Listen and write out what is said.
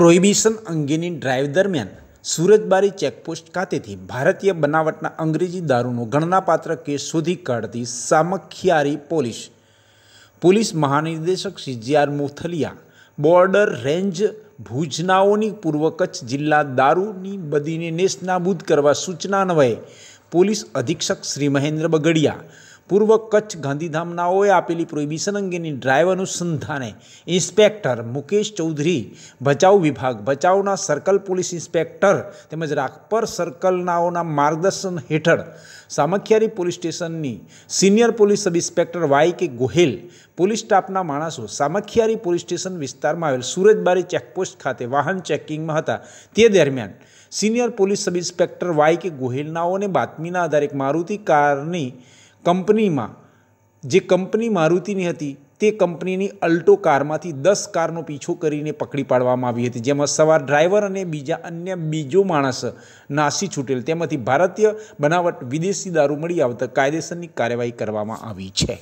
prohibition અંગેની drive દરમિયાન Surajbari checkpost ખાતેથી ભારતીય બનાવટના અંગ્રેજી દારૂનો ગણનાપાત્ર કેસ શોધી કાઢતી સામખિયારી પોલીસ પોલીસ મહાનિર્દેશક Shri G R Muthaliya border range ભુજનાઓની પૂર્વ કચ્છ જિલ્લા દારૂની બદીને નેસ્તનાબૂદ કરવા સૂચના અન્વયે પોલીસ અધિક્ષક શ્રી મહેન્દ્ર બગડિયા પૂર્વ કચ્છ ગાંધીધામનાઓએ આપેલી પ્રોહિબિશન અંગેની ડ્રાઈવ અનુસંધાને ઇન્સ્પેક્ટર મુકેશ ચૌધરી બચાવ વિભાગ બચાવના સર્કલ પોલીસ ઇન્સ્પેક્ટર તેમજ રાખપર સર્કલનાઓના માર્ગદર્શન હેઠળ સામખિયારી પોલીસ સ્ટેશનની senior police sub inspector Y K Gohel police સ્ટાફના માણસો સામખિયારી પોલીસ સ્ટેશન વિસ્તારમાં આવેલ સુરજબારી ચેકપોસ્ટ ખાતે વાહન ચેકિંગમાં હતા તે દરમિયાન senior police sub inspector Y K ગોહેલનાઓને બાતમીના આધારે એક મારુતિ કારની કંપનીમાં જે કંપની મારુતિની હતી તે કંપનીની અલ્ટો કારમાંથી દસ કારનો પીછો કરીને પકડી પાડવામાં આવી હતી જેમાં સવાર ડ્રાઈવર અને બીજા અન્ય બીજો માણસ નાસી છૂટેલ તેમાંથી ભારતીય બનાવટ વિદેશી દારૂ મળી આવતા કાયદેસરની કાર્યવાહી કરવામાં આવી છે